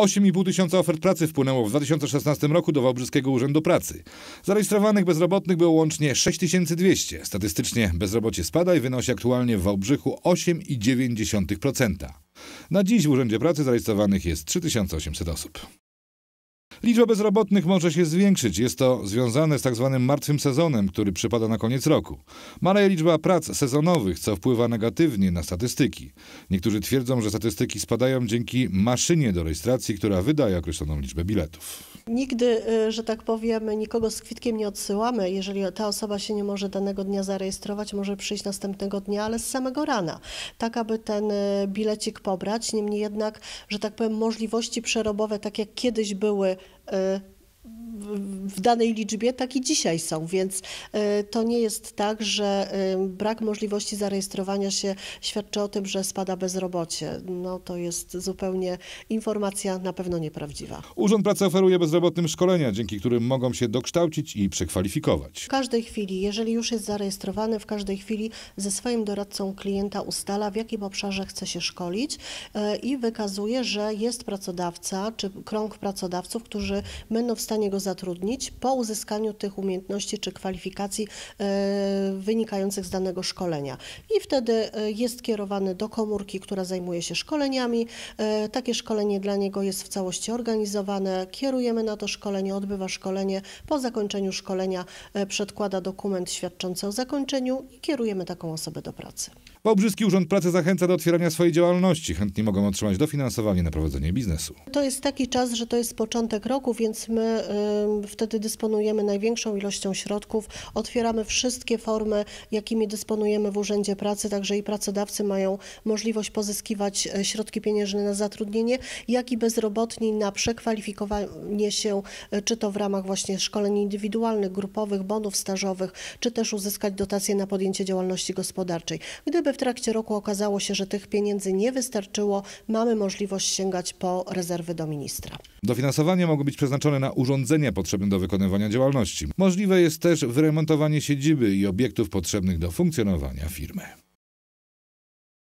8,5 tysiąca ofert pracy wpłynęło w 2016 roku do Wałbrzyskiego Urzędu Pracy. Zarejestrowanych bezrobotnych było łącznie 6200. Statystycznie bezrobocie spada i wynosi aktualnie w Wałbrzychu 8,9%. Na dziś w Urzędzie Pracy zarejestrowanych jest 3800 osób. Liczba bezrobotnych może się zwiększyć. Jest to związane z tak zwanym martwym sezonem, który przypada na koniec roku. Maleje liczba prac sezonowych, co wpływa negatywnie na statystyki. Niektórzy twierdzą, że statystyki spadają dzięki maszynie do rejestracji, która wydaje określoną liczbę biletów. Nigdy, y, że tak powiem, nikogo z kwitkiem nie odsyłamy. Jeżeli ta osoba się nie może danego dnia zarejestrować, może przyjść następnego dnia, ale z samego rana, tak aby ten y, bilecik pobrać. Niemniej jednak, że tak powiem, możliwości przerobowe, tak jak kiedyś były y, w danej liczbie, tak i dzisiaj są, więc y, to nie jest tak, że y, brak możliwości zarejestrowania się świadczy o tym, że spada bezrobocie. No to jest zupełnie informacja na pewno nieprawdziwa. Urząd Pracy oferuje bezrobotnym szkolenia, dzięki którym mogą się dokształcić i przekwalifikować. W każdej chwili, jeżeli już jest zarejestrowany, w każdej chwili ze swoim doradcą klienta ustala, w jakim obszarze chce się szkolić y, i wykazuje, że jest pracodawca czy krąg pracodawców, którzy będą w stanie go zatrudnić zatrudnić po uzyskaniu tych umiejętności czy kwalifikacji e, wynikających z danego szkolenia. I wtedy e, jest kierowany do komórki, która zajmuje się szkoleniami. E, takie szkolenie dla niego jest w całości organizowane. Kierujemy na to szkolenie, odbywa szkolenie. Po zakończeniu szkolenia przedkłada dokument świadczący o zakończeniu i kierujemy taką osobę do pracy. Wałbrzyski Urząd Pracy zachęca do otwierania swojej działalności. Chętni mogą otrzymać dofinansowanie na prowadzenie biznesu. To jest taki czas, że to jest początek roku, więc my wtedy dysponujemy największą ilością środków, otwieramy wszystkie formy, jakimi dysponujemy w Urzędzie Pracy, także i pracodawcy mają możliwość pozyskiwać e, środki pieniężne na zatrudnienie, jak i bezrobotni na przekwalifikowanie się, e, czy to w ramach właśnie szkoleń indywidualnych, grupowych, bonów stażowych, czy też uzyskać dotacje na podjęcie działalności gospodarczej. Gdyby w trakcie roku okazało się, że tych pieniędzy nie wystarczyło, mamy możliwość sięgać po rezerwy do ministra. Dofinansowanie mogą być przeznaczone na urządzenia potrzebne do wykonywania działalności. Możliwe jest też wyremontowanie siedziby i obiektów potrzebnych do funkcjonowania firmy.